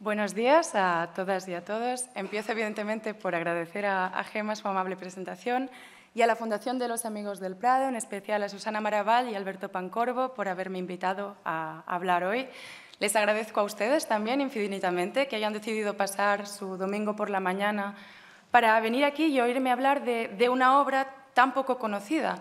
Buenos días a todas y a todos. Empiezo, evidentemente, por agradecer a, Gema su amable presentación y a la Fundación de los Amigos del Prado, en especial a Susana Maraval y Alberto Pancorbo, por haberme invitado a, hablar hoy. Les agradezco a ustedes también infinitamente que hayan decidido pasar su domingo por la mañana para venir aquí y oírme hablar de, una obra tan poco conocida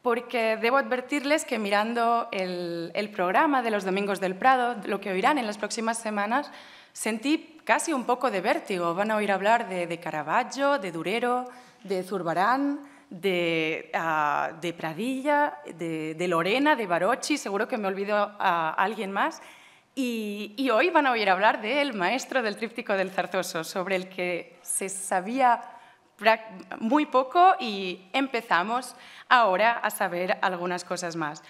porque debo advertirles que mirando el programa de los Domingos del Prado, lo que oirán en las próximas semanas Sentí casi un poco de vértigo. Van a oír hablar de, Caravaggio, de Durero, de Zurbarán, de, ah, Pradilla, de, Lorena, de Barocci, seguro que me olvido a alguien más. Y, hoy van a oír hablar del maestro del tríptico del zarzoso, sobre el que se sabía muy poco y empezamos ahora a saber algunas cosas más.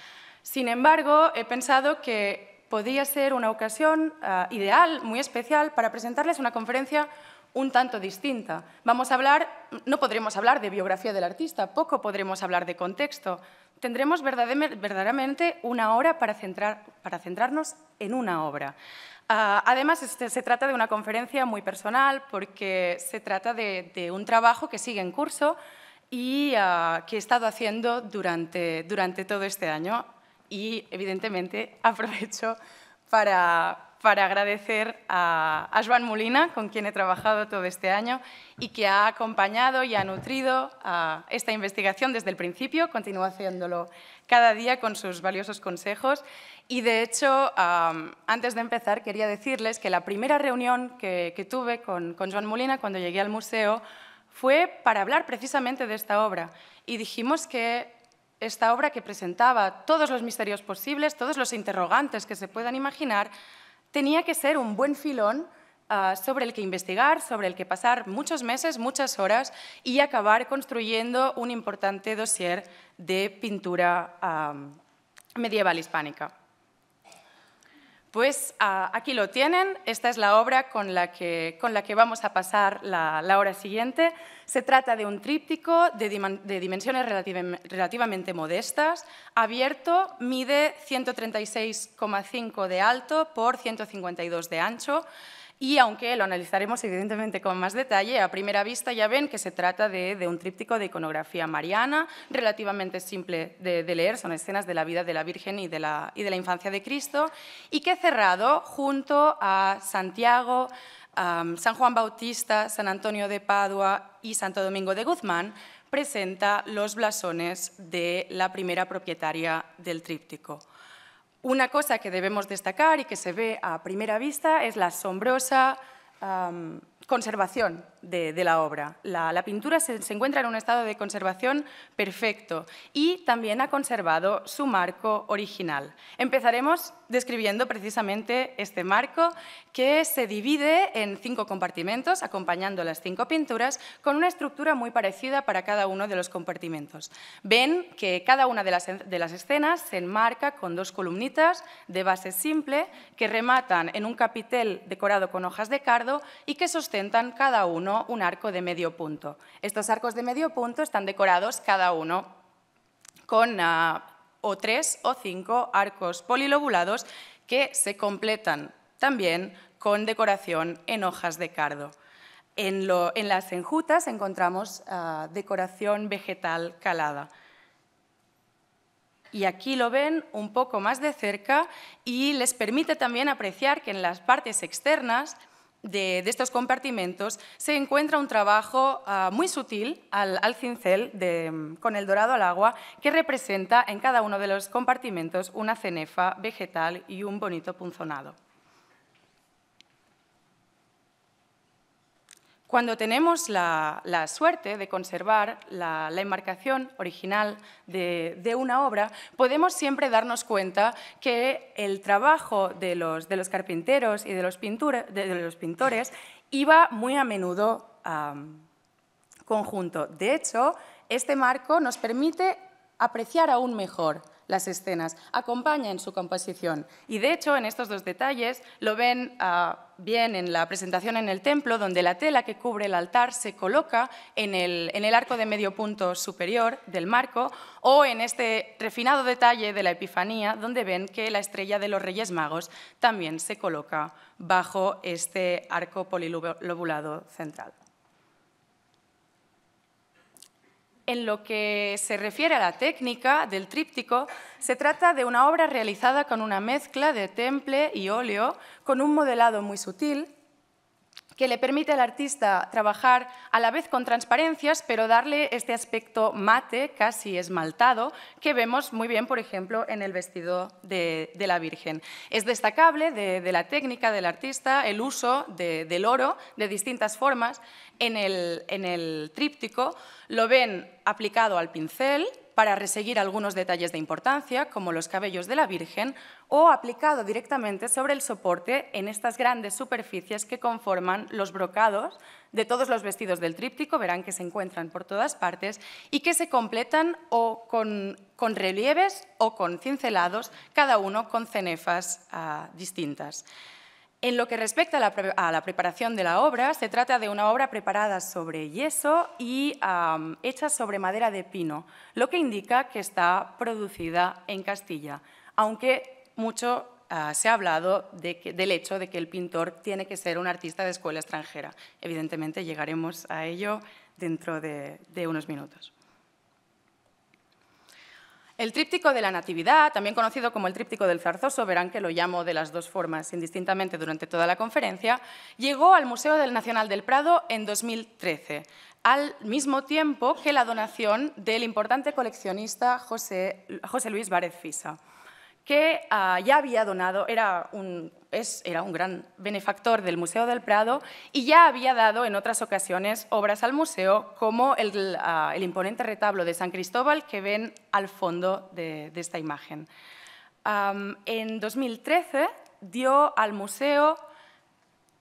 Sin embargo, he pensado que podría ser una ocasión eh, ideal, muy especial, para presentarles una conferencia un tanto distinta. Vamos a hablar, no podremos hablar de biografía del artista, poco podremos hablar de contexto. Tendremos verdaderamente una hora para, centrar, para centrarnos en una obra. Ah, además, este, se trata de una conferencia muy personal porque se trata de, un trabajo que sigue en curso y ah, que he estado haciendo durante, durante todo este año y evidentemente aprovecho para, agradecer a, Joan Molina, con quien he trabajado todo este año y que ha acompañado y ha nutrido esta investigación desde el principio, continúa haciéndolo cada día con sus valiosos consejos. Y de hecho, antes de empezar, quería decirles que la primera reunión que, tuve con, con Joan Molina cuando llegué al museo fue para hablar precisamente de esta obra. Y dijimos que esta obra que presentaba todos los misterios posibles, todos los interrogantes que se puedan imaginar, tenía que ser un buen filón ah, sobre el que investigar, sobre el que pasar muchos meses, muchas horas y acabar construyendo un importante dossier de pintura ah, medieval hispánica. Pues ah, aquí lo tienen, esta es la obra con la que, con la que vamos a pasar la, hora siguiente. Se trata de un tríptico de, dimensiones relativamente modestas, abierto, mide 136,5 de alto por 152 de ancho. Y aunque lo analizaremos evidentemente con más detalle, a primera vista ya ven que se trata de, un tríptico de iconografía mariana, relativamente simple de, leer, son escenas de la vida de la Virgen y de la, infancia de Cristo, y que cerrado junto a Santiago, San Juan Bautista, San Antonio de Padua y Santo Domingo de Guzmán, presenta los blasones de la primera propietaria del tríptico. Una cosa que debemos destacar y que se ve a primera vista es la asombrosa conservación de, la obra. La, pintura se, encuentra en un estado de conservación perfecto y también ha conservado su marco original. Empezaremos describiendo precisamente este marco que se divide en cinco compartimentos, acompañando las cinco pinturas, con una estructura muy parecida para cada uno de los compartimentos. Ven que cada una de las, de las escenas se enmarca con dos columnitas de base simple que rematan en un capitel decorado con hojas de cardo y que sostienen presentan cada uno un arco de medio punto. Estos arcos de medio punto están decorados cada uno con ah, o tres o cinco arcos polilobulados que se completan también con decoración en hojas de cardo. En, las enjutas encontramos ah, decoración vegetal calada. Y aquí lo ven un poco más de cerca y les permite también apreciar que en las partes externas de, estos compartimentos se encuentra un trabajo ah, muy sutil al, cincel con el dorado al agua que representa en cada uno de los compartimentos una cenefa vegetal y un bonito punzonado. Cuando tenemos la, suerte de conservar la, enmarcación original de, una obra, podemos siempre darnos cuenta que el trabajo de los, carpinteros y de los, pintores iba muy a menudo conjunto. De hecho, este marco nos permite apreciar aún mejor las escenas, acompañan su composición. Y de hecho, en estos dos detalles lo ven ah, bien en la presentación en el templo, donde la tela que cubre el altar se coloca en el, en el arco de medio punto superior del marco, o en este refinado detalle de la Epifanía, donde ven que la estrella de los Reyes Magos también se coloca bajo este arco polilobulado central. En lo que se refiere a la técnica del tríptico, se trata de una obra realizada con una mezcla de temple y óleo, con un modelado muy sutil, que le permite al artista trabajar a la vez con transparencias, pero darle este aspecto mate, casi esmaltado, que vemos muy bien, por ejemplo, en el vestido de, la Virgen. Es destacable de, la técnica del artista el uso del oro de distintas formas. en el tríptico lo ven aplicado al pincel, para reseguir algunos detalles de importancia, como los cabellos de la Virgen, o aplicado directamente sobre el soporte en estas grandes superficies que conforman los brocados de todos los vestidos del tríptico, verán que se encuentran por todas partes, y que se completan o con, relieves o con cincelados, cada uno con cenefas ah, distintas. En lo que respecta a la, preparación de la obra, se trata de una obra preparada sobre yeso y hecha sobre madera de pino, lo que indica que está producida en Castilla, aunque mucho ah, se ha hablado del hecho de que el pintor tiene que ser un artista de escuela extranjera. Evidentemente llegaremos a ello dentro de unos minutos. El tríptico de la Natividad, también conocido como el tríptico del Zarzoso, verán que lo llamo de las dos formas indistintamente durante toda la conferencia, llegó al Museo del Nacional del Prado en 2013, al mismo tiempo que la donación del importante coleccionista José, José Luis Várez Fisa que ah, ya había donado, era un, era un gran benefactor del Museo del Prado y ya había dado en otras ocasiones obras al museo, como el, ah, el imponente retablo de San Cristóbal que ven al fondo de, esta imagen. en 2013 dio al museo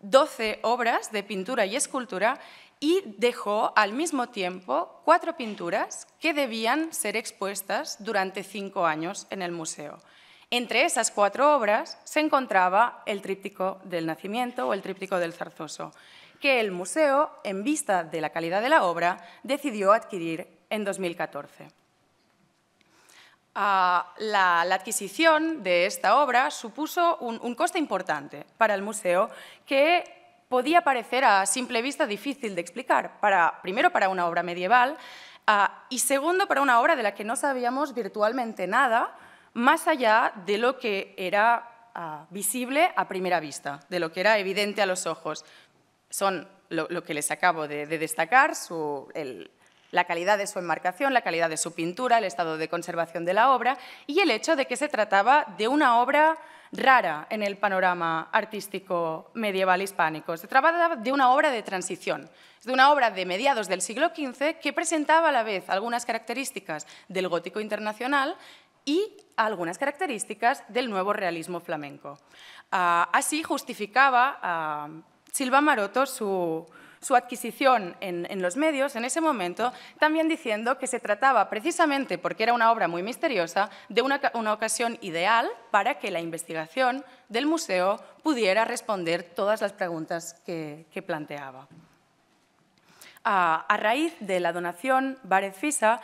12 obras de pintura y escultura y dejó al mismo tiempo cuatro pinturas que debían ser expuestas durante cinco años en el museo. Entre esas cuatro obras se encontraba el tríptico del nacimiento o el tríptico del zarzoso, que el museo, en vista de la calidad de la obra, decidió adquirir en 2014. Ah, la, adquisición de esta obra supuso un, coste importante para el museo que podía parecer a simple vista difícil de explicar, para, primero para una obra medieval ah, y segundo para una obra de la que no sabíamos virtualmente nada, más allá de lo que era ah, visible a primera vista, de lo que era evidente a los ojos. Son lo, que les acabo de, destacar, la calidad de su enmarcación, la calidad de su pintura, el estado de conservación de la obra y el hecho de que se trataba de una obra rara en el panorama artístico medieval hispánico. Se trataba de una obra de transición, de una obra de mediados del siglo XV que presentaba a la vez algunas características del gótico internacional y algunas características del nuevo realismo flamenco. Ah, así justificaba ah, Silva Maroto su, adquisición en, los medios en ese momento, también diciendo que se trataba, precisamente porque era una obra muy misteriosa, de una, ocasión ideal para que la investigación del museo pudiera responder todas las preguntas que, planteaba. A, ah, a raíz de la donación Bárez Fisa,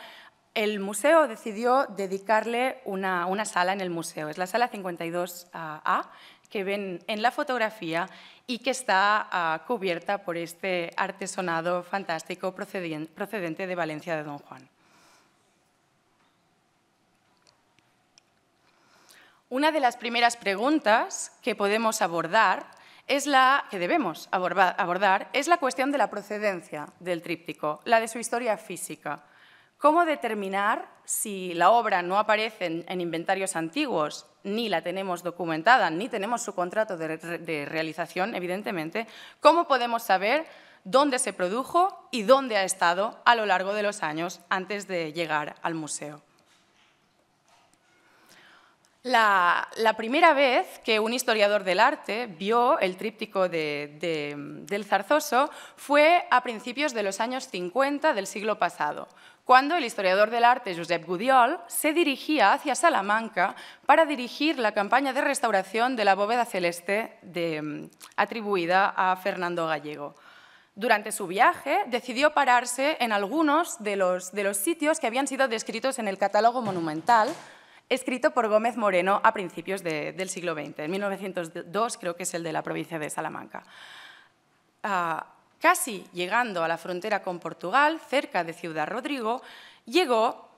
el museo decidió dedicarle una, sala en el museo. Es la sala 52A, que ven en la fotografía y que está ah, cubierta por este artesonado fantástico procedente de Valencia de Don Juan. Una de las primeras preguntas que podemos abordar es la que debemos abordar es la cuestión de la procedencia del tríptico, la de su historia física. ¿Cómo determinar si la obra no aparece en, inventarios antiguos, ni la tenemos documentada, ni tenemos su contrato de, realización, evidentemente? ¿Cómo podemos saber dónde se produjo y dónde ha estado a lo largo de los años antes de llegar al museo? La, primera vez que un historiador del arte vio el tríptico del zarzoso fue a principios de los años 50 del siglo pasado, cuando el historiador del arte Josep Gudiol se dirigía hacia Salamanca para dirigir la campaña de restauración de la bóveda celeste de, mm, atribuida a Fernando Gallego. Durante su viaje decidió pararse en algunos de los, de los sitios que habían sido descritos en el catálogo monumental escrito por Gómez Moreno a principios del siglo XX, en 1902 creo que es el de la provincia de Salamanca. Ah, Casi llegando a la frontera con Portugal, cerca de Ciudad Rodrigo, llegó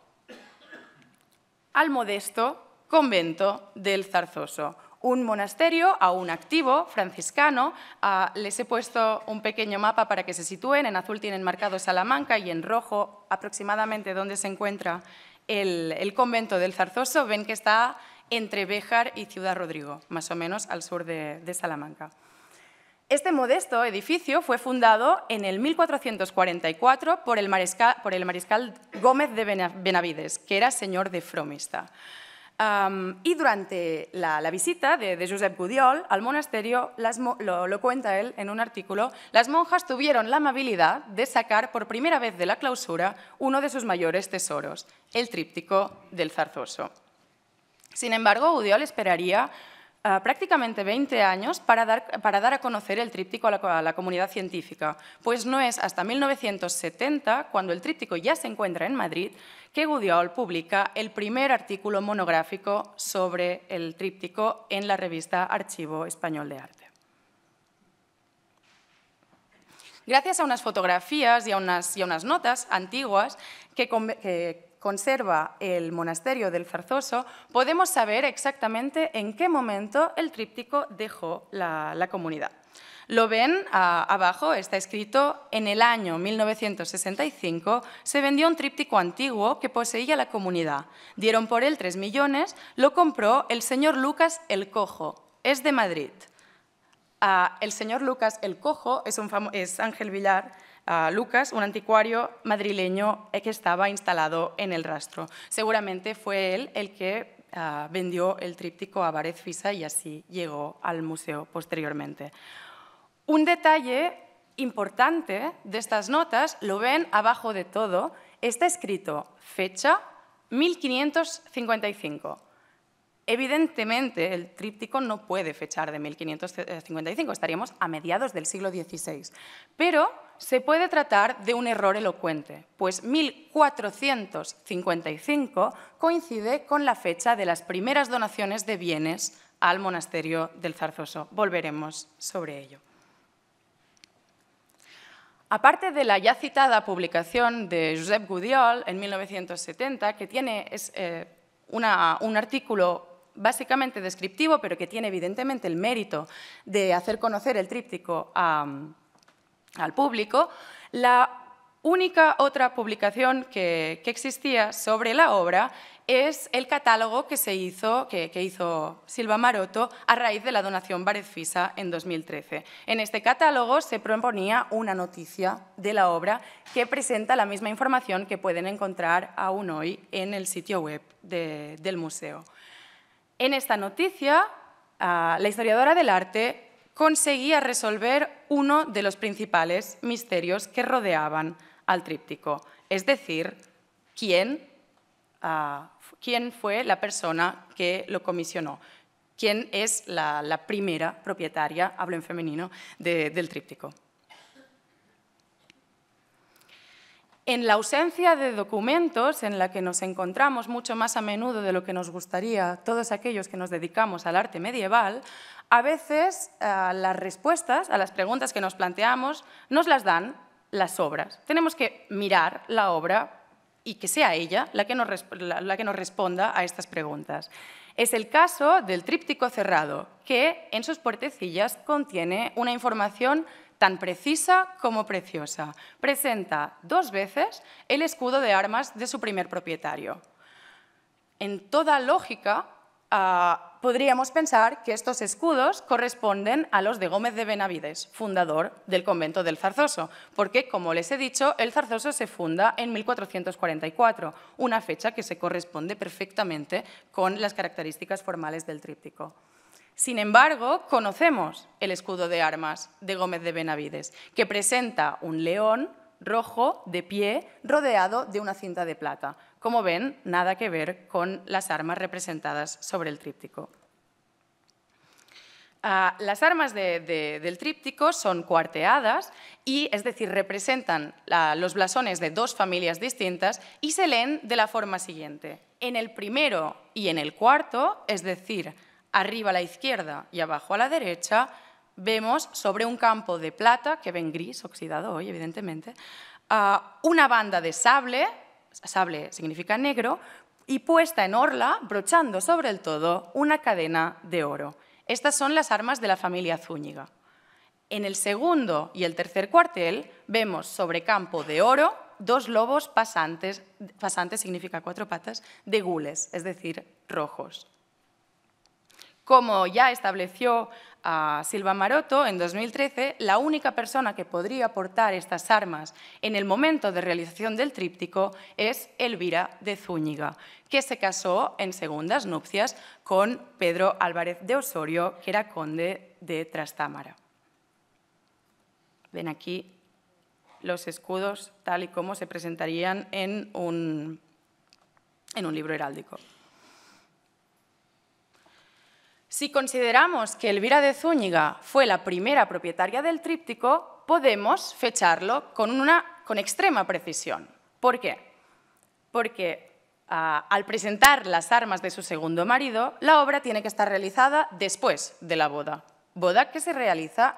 al modesto convento del Zarzoso, un monasterio aún activo, franciscano. Ah, les he puesto un pequeño mapa para que se sitúen. En azul tienen marcado Salamanca y en rojo aproximadamente donde se encuentra el, convento del Zarzoso. Ven que está entre Béjar y Ciudad Rodrigo, más o menos al sur de Salamanca. Este modesto edificio fue fundado en el 1444 por el, mariscal, Gómez de Benavides, que era señor de Fromista. y durante la, visita de, Josep Gudiol al monasterio, lo, cuenta él en un artículo, las monjas tuvieron la amabilidad de sacar por primera vez de la clausura uno de sus mayores tesoros, el tríptico del zarzoso. Sin embargo, Gudiol esperaría prácticamente 20 años para dar, para dar, a conocer el tríptico a la, comunidad científica, pues no es hasta 1970, cuando el tríptico ya se encuentra en Madrid, que Gudiol publica el primer artículo monográfico sobre el tríptico en la revista Archivo Español de Arte. Gracias a unas fotografías y a unas, y unas notas antiguas que, que conserva el monasterio del Zarzoso, podemos saber exactamente en qué momento el tríptico dejó la, comunidad. Lo ven ah, abajo, está escrito, en el año 1965 se vendió un tríptico antiguo que poseía la comunidad. Dieron por él tres millones, lo compró el señor Lucas el Cojo, es de Madrid. Ah, el señor Lucas el Cojo es, un es Ángel Villar, Lucas, un anticuario madrileño eh, que estaba instalado en el rastro. Seguramente fue él el que ah, vendió el tríptico a Várez Fisa y así llegó al museo posteriormente. Un detalle importante de estas notas lo ven abajo de todo. Está escrito fecha 1555. Evidentemente, el tríptico no puede fechar de 1555, estaríamos a mediados del siglo XVI. Pero se puede tratar de un error elocuente, pues 1455 coincide con la fecha de las primeras donaciones de bienes al monasterio del Zarzoso. Volveremos sobre ello. Aparte de la ya citada publicación de Josep Gudiol en 1970, que tiene es, eh, un artículo básicamente descriptivo, pero que tiene evidentemente el mérito de hacer conocer el tríptico a, al público, la única otra publicación que, existía sobre la obra es el catálogo que, se hizo, que, hizo Silva Maroto a raíz de la donación Fisa en 2013. En este catálogo se proponía una noticia de la obra que presenta la misma información que pueden encontrar aún hoy en el sitio web del museo. En esta noticia, la historiadora del arte conseguía resolver uno de los principales misterios que rodeaban al tríptico, es decir, quién, ah, quién fue la persona que lo comisionó, quién es la, primera propietaria, hablo en femenino, del tríptico. En la ausencia de documentos, en la que nos encontramos mucho más a menudo de lo que nos gustaría todos aquellos que nos dedicamos al arte medieval, a veces eh, las respuestas a las preguntas que nos planteamos nos las dan las obras. Tenemos que mirar la obra y que sea ella la que, nos, responda a estas preguntas. Es el caso del tríptico cerrado, que en sus puertecillas contiene una información tan precisa como preciosa. Presenta dos veces el escudo de armas de su primer propietario. En toda lógica, ah, podríamos pensar que estos escudos corresponden a los de Gómez de Benavides, fundador del convento del Zarzoso, porque, como les he dicho, el Zarzoso se funda en 1444, una fecha que se corresponde perfectamente con las características formales del tríptico. Sin embargo, conocemos el escudo de armas de Gómez de Benavides, que presenta un león rojo de pie rodeado de una cinta de plata, como ven, nada que ver con las armas representadas sobre el tríptico. Ah, las armas del tríptico son cuarteadas y, es decir, representan los blasones de dos familias distintas y se leen de la forma siguiente. En el primero y en el cuarto, es decir, arriba a la izquierda y abajo a la derecha, vemos sobre un campo de plata, que ven gris, oxidado hoy, evidentemente, ah, una banda de sable sable significa negro, y puesta en orla, brochando sobre el todo, una cadena de oro. Estas son las armas de la familia Zúñiga. En el segundo y el tercer cuartel vemos sobre campo de oro dos lobos pasantes, pasantes significa cuatro patas, de gules, es decir, rojos. Como ya estableció a Silva Maroto, en 2013, la única persona que podría portar estas armas en el momento de realización del tríptico es Elvira de Zúñiga, que se casó en segundas nupcias con Pedro Álvarez de Osorio, que era conde de Trastámara. Ven aquí los escudos tal y como se presentarían en un, en un libro heráldico. Si consideramos que Elvira de Zúñiga fue la primera propietaria del tríptico, podemos fecharlo con, extrema precisión. ¿Por qué? Porque ah, al presentar las armas de su segundo marido, la obra tiene que estar realizada después de la boda. Boda que se realiza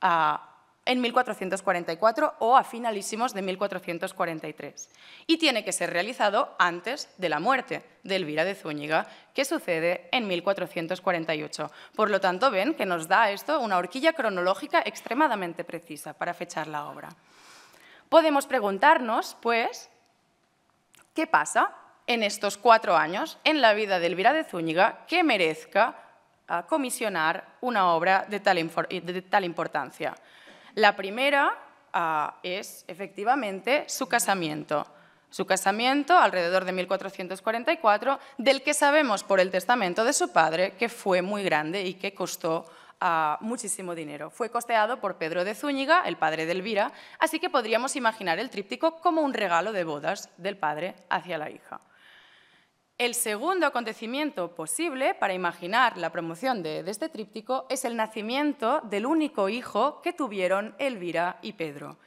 a ah, en 1444 o a finalísimos de 1443 y tiene que ser realizado antes de la muerte de Elvira de Zúñiga, que sucede en 1448. Por lo tanto, ven que nos da esto una horquilla cronológica extremadamente precisa para fechar la obra. Podemos preguntarnos, pues, ¿qué pasa en estos cuatro años en la vida de Elvira de Zúñiga que merezca ah, comisionar una obra de tal importancia? La primera ah, es, efectivamente, su casamiento. Su casamiento, alrededor de 1444, del que sabemos por el testamento de su padre que fue muy grande y que costó ah, muchísimo dinero. Fue costeado por Pedro de Zúñiga, el padre de Elvira, así que podríamos imaginar el tríptico como un regalo de bodas del padre hacia la hija. El segundo acontecimiento posible para imaginar la promoción de, este tríptico es el nacimiento del único hijo que tuvieron Elvira y Pedro.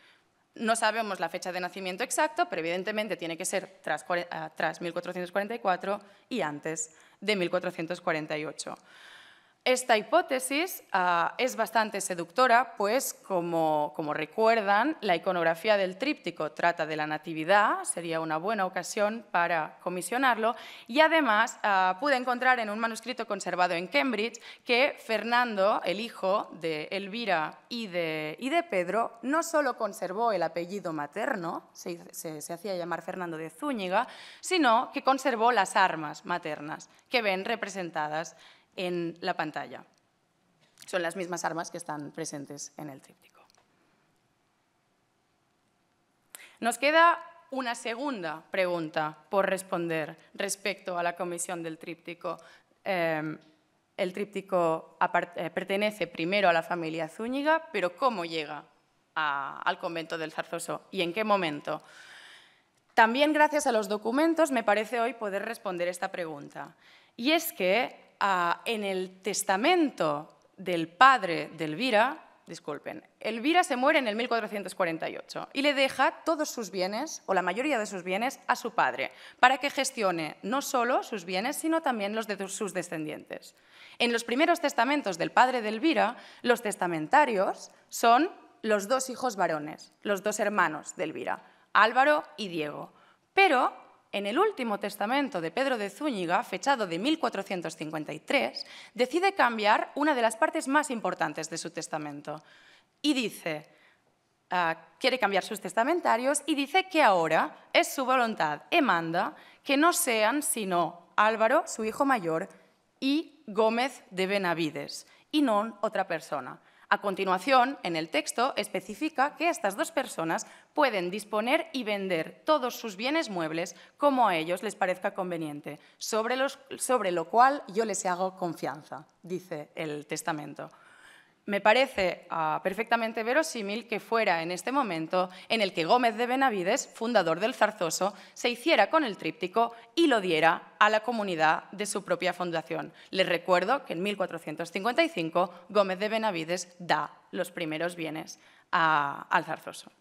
No sabemos la fecha de nacimiento exacto, pero evidentemente tiene que ser tras, ah, tras 1444 y antes de 1448. Esta hipótesis ah, es bastante seductora, pues como, recuerdan, la iconografía del tríptico trata de la Natividad, sería una buena ocasión para comisionarlo, y además ah, pude encontrar en un manuscrito conservado en Cambridge que Fernando, el hijo de Elvira y de, Pedro, no solo conservó el apellido materno, se, se hacía llamar Fernando de Zúñiga, sino que conservó las armas maternas que ven representadas en la pantalla. Son las mismas armas que están presentes en el tríptico. Nos queda una segunda pregunta por responder respecto a la comisión del tríptico. Em, el tríptico eh, pertenece primero a la familia Zúñiga, pero ¿cómo llega al convento del Zarzoso y en qué momento? También gracias a los documentos me parece hoy poder responder esta pregunta. Y es que en el testamento del padre de Elvira, disculpen, Elvira se muere en el 1448 y le deja todos sus bienes, o la mayoría de sus bienes, a su padre, para que gestione no solo sus bienes, sino también los de sus descendientes. En los primeros testamentos del padre de Elvira, los testamentarios son los dos hijos varones, los dos hermanos de Elvira, Álvaro y Diego. Pero en el último testamento de Pedro de Zúñiga, fechado de 1453, decide cambiar una de las partes más importantes de su testamento. Y dice, ah, quiere cambiar sus testamentarios y dice que ahora es su voluntad y manda que no sean sino Álvaro, su hijo mayor, y Gómez de Benavides, y no otra persona. A continuación, en el texto especifica que estas dos personas pueden disponer y vender todos sus bienes muebles como a ellos les parezca conveniente, sobre, lo cual yo les hago confianza, dice el testamento me parece ah, perfectamente verosímil que fuera en este momento en el que Gómez de Benavides, fundador del Zarzoso, se hiciera con el tríptico y lo diera a la comunidad de su propia fundación. Les recuerdo que en 1455 Gómez de Benavides da los primeros bienes al Zarzoso.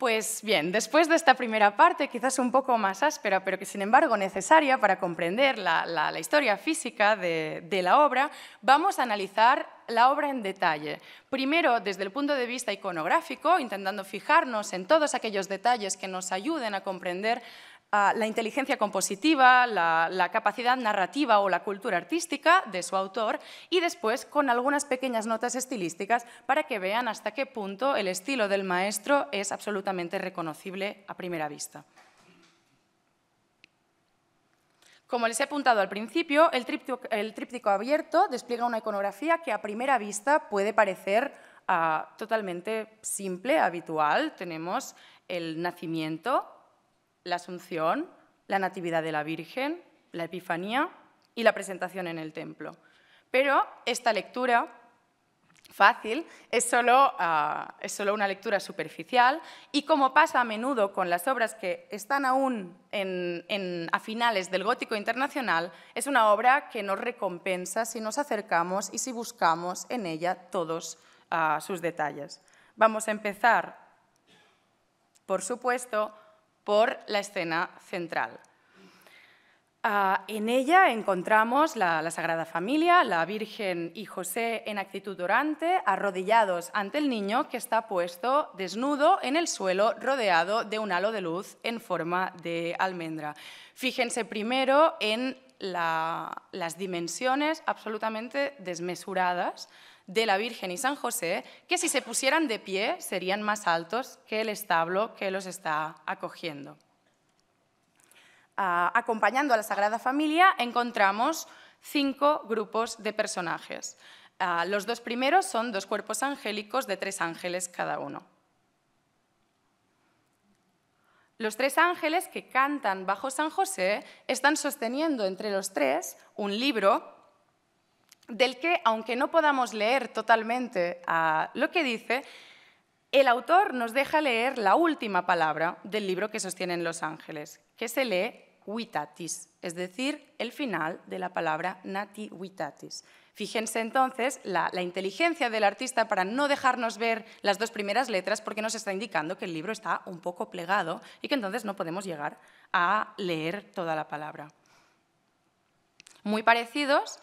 Pues bien, después de esta primera parte, quizás un poco más áspera, pero que sin embargo necesaria para comprender la, historia física de, de la obra, vamos a analizar la obra en detalle. Primero, desde el punto de vista iconográfico, intentando fijarnos en todos aquellos detalles que nos ayuden a comprender la inteligencia compositiva, la, capacidad narrativa o la cultura artística de su autor y después con algunas pequeñas notas estilísticas para que vean hasta qué punto el estilo del maestro es absolutamente reconocible a primera vista. Como les he apuntado al principio, el tríptico, abierto despliega una iconografía que a primera vista puede parecer ah, totalmente simple, habitual. Tenemos el nacimiento, la Asunción, la Natividad de la Virgen, la Epifanía y la presentación en el templo. Pero esta lectura fácil es solo, ah, una lectura superficial y como pasa a menudo con las obras que están aún a finales del gótico internacional, es una obra que nos recompensa si nos acercamos y si buscamos en ella todos ah, sus detalles. Vamos a empezar, por supuesto, por la escena central. Ah, en ella encontramos la, Sagrada Familia, la Virgen y José en actitud orante, arrodillados ante el niño que está puesto desnudo en el suelo, rodeado de un halo de luz en forma de almendra. Fíjense primero en las dimensiones absolutamente desmesuradas de la Virgen y San José, que si se pusieran de pie serían más altos que el establo que los está acogiendo. Ah, acompañando a la Sagrada Familia encontramos cinco grupos de personajes. Ah, los dos primeros son dos cuerpos angélicos de tres ángeles cada uno. Los tres ángeles que cantan bajo San José están sosteniendo entre los tres un libro del que, aunque no podamos leer totalmente a ah, lo que dice, el autor nos deja leer la última palabra del libro que sostienen los ángeles, que se lee huitatis, es decir, el final de la palabra nati huitatis. Fíjense entonces la, inteligencia del artista para no dejarnos ver las dos primeras letras porque nos está indicando que el libro está un poco plegado y que entonces no podemos llegar a leer toda la palabra. Muy parecidos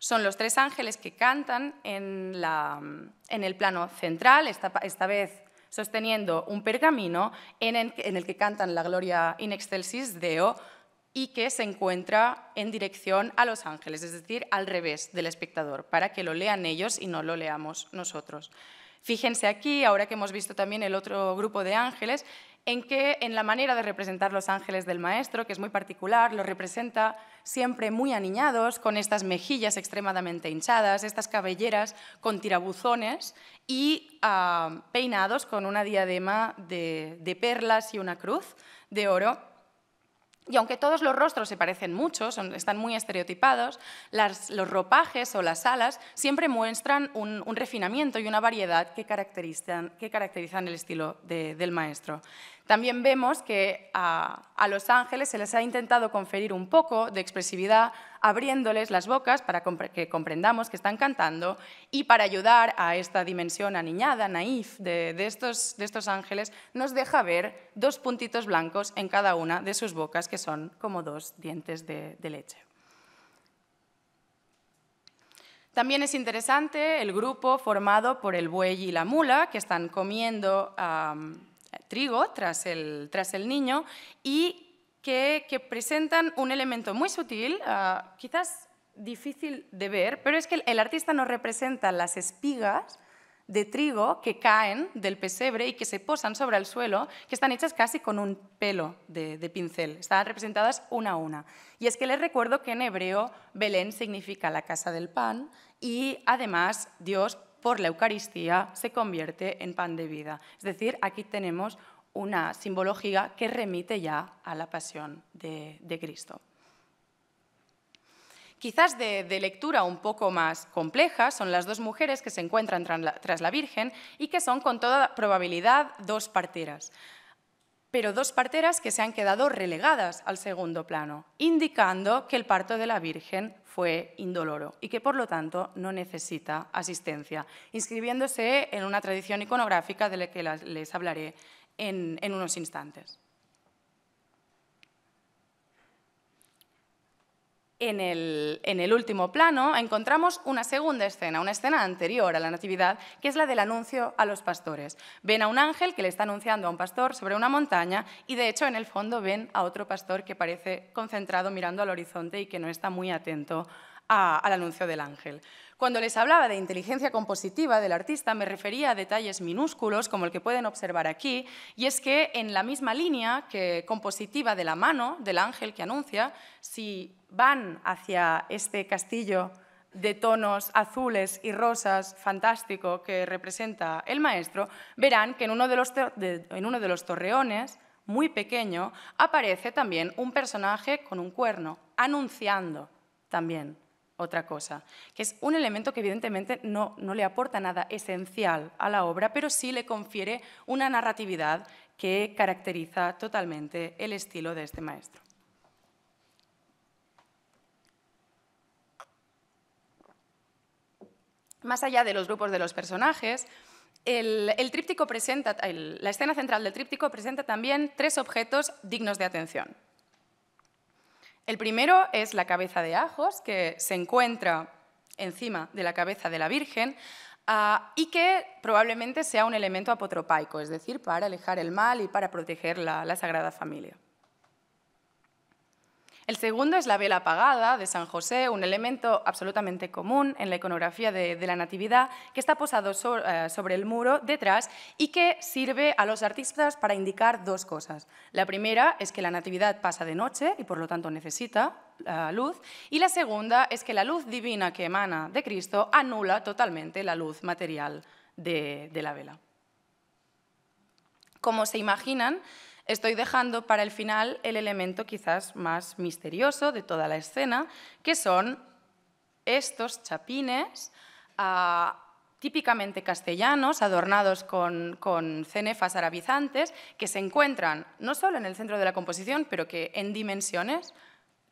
son los tres ángeles que cantan en, el plano central, esta, vez sosteniendo un pergamino en el, en el que cantan la gloria in excelsis Deo y que se encuentra en dirección a los ángeles, es decir, al revés del espectador, para que lo lean ellos y no lo leamos nosotros. Fíjense aquí, ahora que hemos visto también el otro grupo de ángeles, en que en la manera de representar los ángeles del maestro, que es muy particular, los representa siempre muy aniñados, con estas mejillas extremadamente hinchadas, estas cabelleras con tirabuzones y ah, peinados con una diadema de, de perlas y una cruz de oro y aunque todos los rostros se parecen mucho, están muy estereotipados, los ropajes o las alas siempre muestran un, refinamiento y una variedad que caracterizan, que caracterizan el estilo del maestro. También vemos que a, los ángeles se les ha intentado conferir un poco de expresividad abriéndoles las bocas para que comprendamos que están cantando y para ayudar a esta dimensión aniñada, naif de, estos, ángeles, nos deja ver dos puntitos blancos en cada una de sus bocas que son como dos dientes de, leche. También es interesante el grupo formado por el buey y la mula que están comiendo trigo tras el, tras el niño y que, presentan un elemento muy sutil, ah, quizás difícil de ver, pero es que el, artista nos representa las espigas de trigo que caen del pesebre y que se posan sobre el suelo, que están hechas casi con un pelo de, de, pincel, están representadas una a una. Y es que les recuerdo que en hebreo Belén significa la casa del pan y además Dios por la Eucaristía se convierte en pan de vida. Es decir, aquí tenemos una simbología que remite ya a la pasión de, Cristo. Quizás de, lectura un poco más compleja son las dos mujeres que se encuentran tras la, tras la Virgen y que son con toda probabilidad dos parteras pero dos parteras que se han quedado relegadas al segundo plano, indicando que el parto de la Virgen fue indoloro y que por lo tanto no necesita asistencia, inscribiéndose en una tradición iconográfica de la que les hablaré en, unos instantes. en el, último plano encontramos una segunda escena, una escena anterior a la Natividad, que es la del anuncio a los pastores. Ven a un ángel que le está anunciando a un pastor sobre una montaña y de hecho en el fondo ven a otro pastor que parece concentrado mirando al horizonte y que no está muy atento al anuncio del ángel. Cuando les hablaba de inteligencia compositiva del artista, me refería a detalles minúsculos como el que pueden observar aquí, y es que en la misma línea que compositiva de la mano del ángel que anuncia, si van hacia este castillo de tonos azules y rosas fantástico que representa el maestro, verán que en uno de los, en uno de los torreones muy pequeño, aparece también un personaje con un cuerno, anunciando también otra cosa, que es un elemento que evidentemente no, le aporta nada esencial a la obra, pero sí le confiere una narratividad que caracteriza totalmente el estilo de este maestro. Más allá de los grupos de los personajes, el, tríptico la escena central del tríptico presenta también tres objetos dignos de atención. El primero es la cabeza de ajos, que se encuentra encima de la cabeza de la Virgen ah, y que probablemente sea un elemento apotropaico, es decir, para alejar el mal y para proteger la Sagrada Familia. El segundo es la vela apagada de San José, un elemento absolutamente común en la iconografía de, la Natividad, que está posado eh, sobre el muro detrás y que sirve a los artistas para indicar dos cosas. La primera es que la Natividad pasa de noche y por lo tanto necesita eh, luz. Y la segunda es que la luz divina que emana de Cristo anula totalmente la luz material de la vela. Como se imaginan, Estoy dejando para el final el elemento quizás más misterioso de toda la escena, que son estos chapines ah, típicamente castellanos, adornados con, cenefas arabizantes, que se encuentran no solo en el centro de la composición, pero que en dimensiones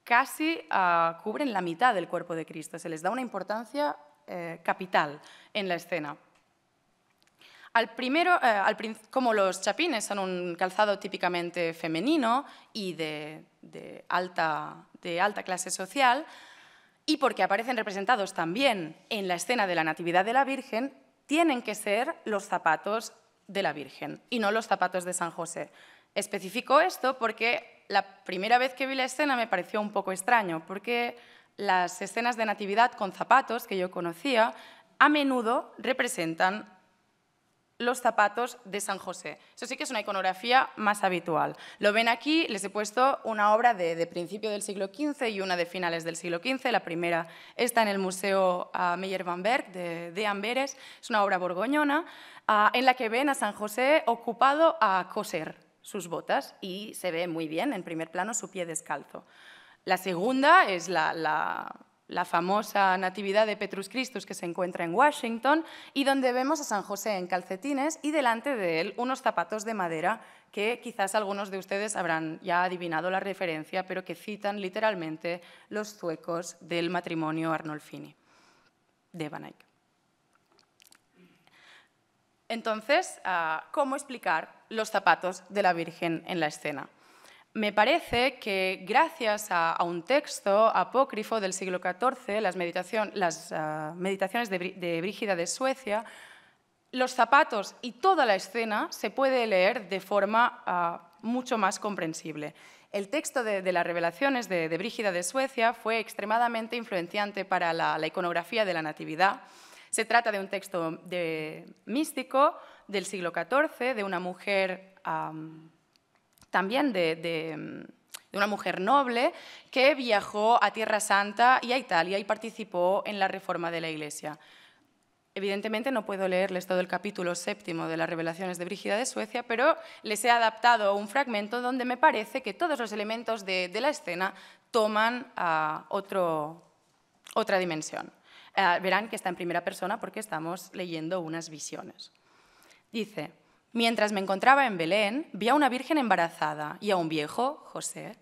casi ah, cubren la mitad del cuerpo de Cristo. Se les da una importancia eh, capital en la escena. Al primero, eh, como los chapines son un calzado típicamente femenino y de, alta, de alta clase social, y porque aparecen representados también en la escena de la Natividad de la Virgen, tienen que ser los zapatos de la Virgen y no los zapatos de San José. Especifico esto porque la primera vez que vi la escena me pareció un poco extraño, porque las escenas de Natividad con zapatos que yo conocía a menudo representan los zapatos de San José. Eso sí que es una iconografía más habitual. Lo ven aquí, les he puesto una obra de, principio del siglo XV y una de finales del siglo XV. La primera está en el Museo ah, Meyer Van Berg de, Amberes, es una obra borgoñona, ah, en la que ven a San José ocupado a coser sus botas y se ve muy bien en primer plano su pie descalzo. La segunda es la la famosa Natividad de Petrus Christus que se encuentra en Washington y donde vemos a San José en calcetines y delante de él unos zapatos de madera que quizás algunos de ustedes habrán ya adivinado la referencia, pero que citan literalmente los zuecos del matrimonio Arnolfini de Van Eyck. Entonces, ah, ¿cómo explicar los zapatos de la Virgen en la escena? me parece que gracias a, un texto apócrifo del siglo XIV, las, ah, meditaciones de, Brígida de Suecia, los zapatos y toda la escena se puede leer de forma ah, mucho más comprensible. El texto de, las revelaciones de, Brígida de Suecia fue extremadamente influenciante para la, iconografía de la Natividad. Se trata de un texto místico del siglo XIV, de una mujer también mm, de, una mujer noble que viajó a Tierra Santa y a Italia y participó en la reforma de la Iglesia. Evidentemente no puedo leerles todo el capítulo séptimo de las revelaciones de Brígida de Suecia, pero les he adaptado un fragmento donde me parece que todos los elementos de, la escena toman ah, otra dimensión. Ah, verán que está en primera persona porque estamos leyendo unas visiones. Dice, Mientras me encontraba en Belén, vi a una virgen embarazada y a un viejo, José,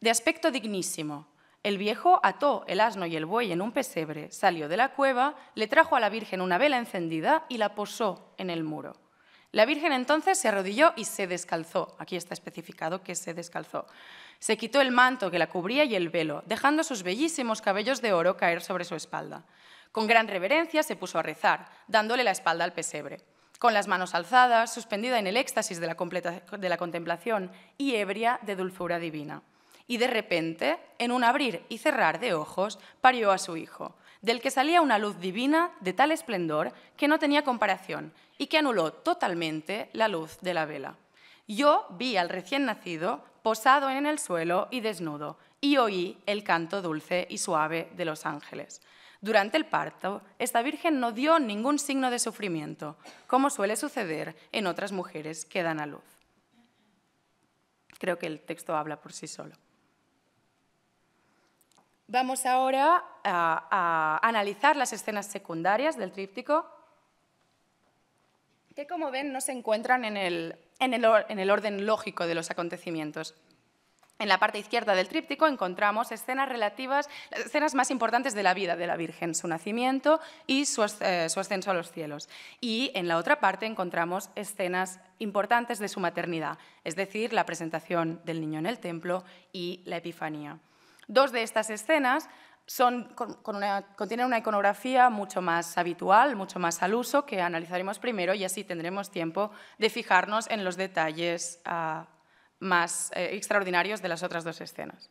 de aspecto dignísimo. El viejo ató el asno y el buey en un pesebre, salió de la cueva, le trajo a la virgen una vela encendida y la posó en el muro. La Virgen entonces se arrodilló y se descalzó. Aquí está especificado que se descalzó. Se quitó el manto que la cubría y el velo, dejando sus bellísimos cabellos de oro caer sobre su espalda. Con gran reverencia se puso a rezar, dándole la espalda al pesebre con las manos alzadas, suspendida en el éxtasis de la, contemplación y ebria de dulzura divina. Y de repente, en un abrir y cerrar de ojos, parió a su hijo, del que salía una luz divina de tal esplendor que no tenía comparación y que anuló totalmente la luz de la vela. Yo vi al recién nacido posado en el suelo y desnudo, y oí el canto dulce y suave de los ángeles. Durante el parto, esta Virgen no dio ningún signo de sufrimiento, como suele suceder en otras mujeres que dan a luz. Creo que el texto habla por sí solo. Vamos ahora a, analizar las escenas secundarias del tríptico, que como ven no se encuentran en el, en el orden lógico de los acontecimientos. En la parte izquierda del tríptico encontramos escenas relativas, escenas más importantes de la vida de la Virgen, su nacimiento y eh, su, ascenso a los cielos. Y en la otra parte encontramos escenas importantes de su maternidad, es decir, la presentación del niño en el templo y la Epifanía. Dos de estas escenas contienen una iconografía mucho más habitual, mucho más al uso, que analizaremos primero y así tendremos tiempo de fijarnos en los detalles. Ah, más eh, extraordinarios de las otras dos escenas.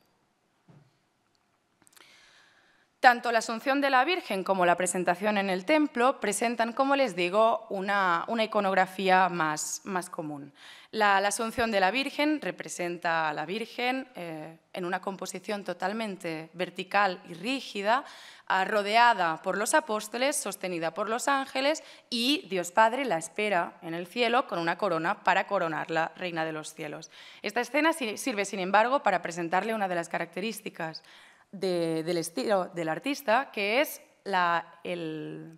Tanto la Asunción de la Virgen como la presentación en el templo presentan, como les digo, una, iconografía más, común. La, Asunción de la Virgen representa a la Virgen eh, en una composición totalmente vertical y rígida, rodeada por los apóstoles, sostenida por los ángeles y Dios Padre la espera en el cielo con una corona para coronarla Reina de los Cielos. Esta escena sirve, sin embargo, para presentarle una de las características del estilo del artista, que es el,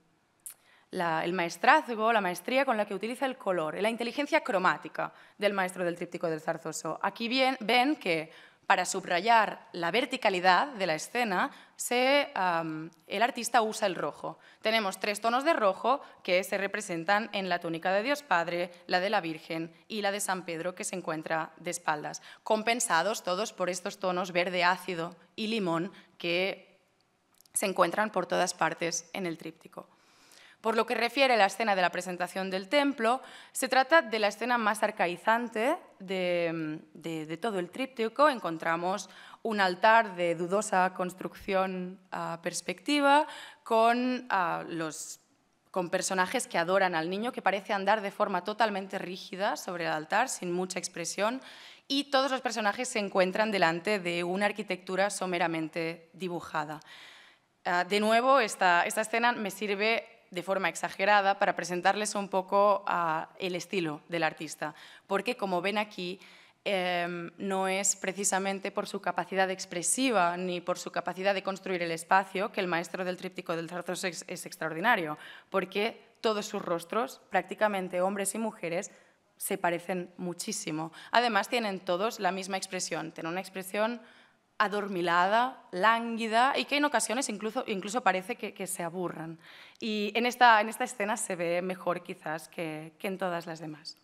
maestrazgo, la maestría con la que utiliza el color, la inteligencia cromática del maestro del tríptico del zarzoso. Aquí bien, ven que para subrayar la verticalidad de la escena, el artista usa el rojo. Tenemos tres tonos de rojo que se representan en la túnica de Dios Padre, la de la Virgen y la de San Pedro que se encuentra de espaldas, compensados todos por estos tonos verde ácido y limón que se encuentran por todas partes en el tríptico. Por lo que refiere a la escena de la presentación del templo, se trata de la escena más arcaizante de, todo el tríptico. Encontramos un altar de dudosa construcción ah, perspectiva con ah, los con personajes que adoran al niño, que parece andar de forma totalmente rígida sobre el altar, sin mucha expresión, y todos los personajes se encuentran delante de una arquitectura someramente dibujada. Ah, de nuevo, esta, esta escena me sirve de forma exagerada para presentarles un poco ah, el estilo del artista, porque como ven aquí, em, no es precisamente por su capacidad expresiva ni por su capacidad de construir el espacio que el maestro del tríptico del Zarzos es, es extraordinario, porque todos sus rostros, prácticamente hombres y mujeres, se parecen muchísimo. Además, tienen todos la misma expresión, tienen una expresión adormilada, lánguida y que en ocasiones incluso, incluso parece que, se aburran. Y en esta, en esta escena se ve mejor quizás que, en todas las demás.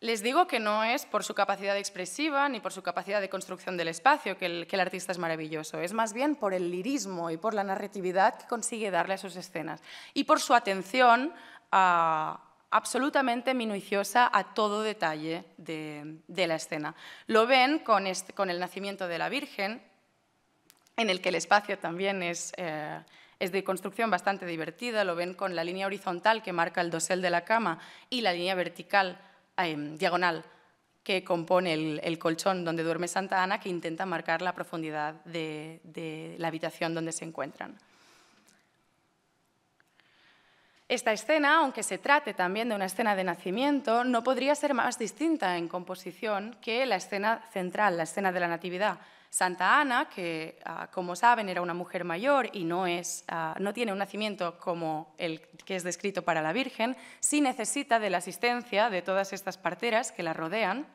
Les digo que no es por su capacidad expresiva ni por su capacidad de construcción del espacio que el, que el, artista es maravilloso, es más bien por el lirismo y por la narratividad que consigue darle a sus escenas y por su atención a, absolutamente minuciosa a todo detalle de, la escena. Lo ven con, el nacimiento de la Virgen, en el que el espacio también eh, es, de construcción bastante divertida, lo ven con la línea horizontal que marca el dosel de la cama y la línea vertical, eh, diagonal, que compone el, colchón donde duerme Santa Ana, que intenta marcar la profundidad de la habitación donde se encuentran. Esta escena, aunque se trate también de una escena de nacimiento, no podría ser más distinta en composición que la escena central, la escena de la Natividad. Santa Ana, que ah, como saben era una mujer mayor y no, es, ah, no tiene un nacimiento como el que es descrito para la Virgen, sí necesita de la asistencia de todas estas parteras que la rodean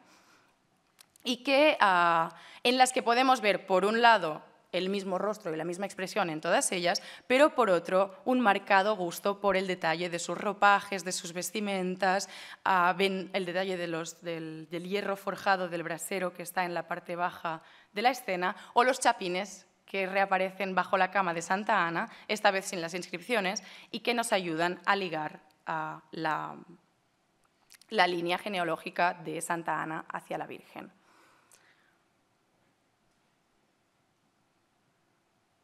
y que, ah, en las que podemos ver, por un lado, el mismo rostro y la misma expresión en todas ellas, pero por otro, un marcado gusto por el detalle de sus ropajes, de sus vestimentas, ah, ven el detalle del, hierro forjado del brasero que está en la parte baja de la escena, o los chapines que reaparecen bajo la cama de Santa Ana, esta vez sin las inscripciones, y que nos ayudan a ligar ah, la línea genealógica de Santa Ana hacia la Virgen.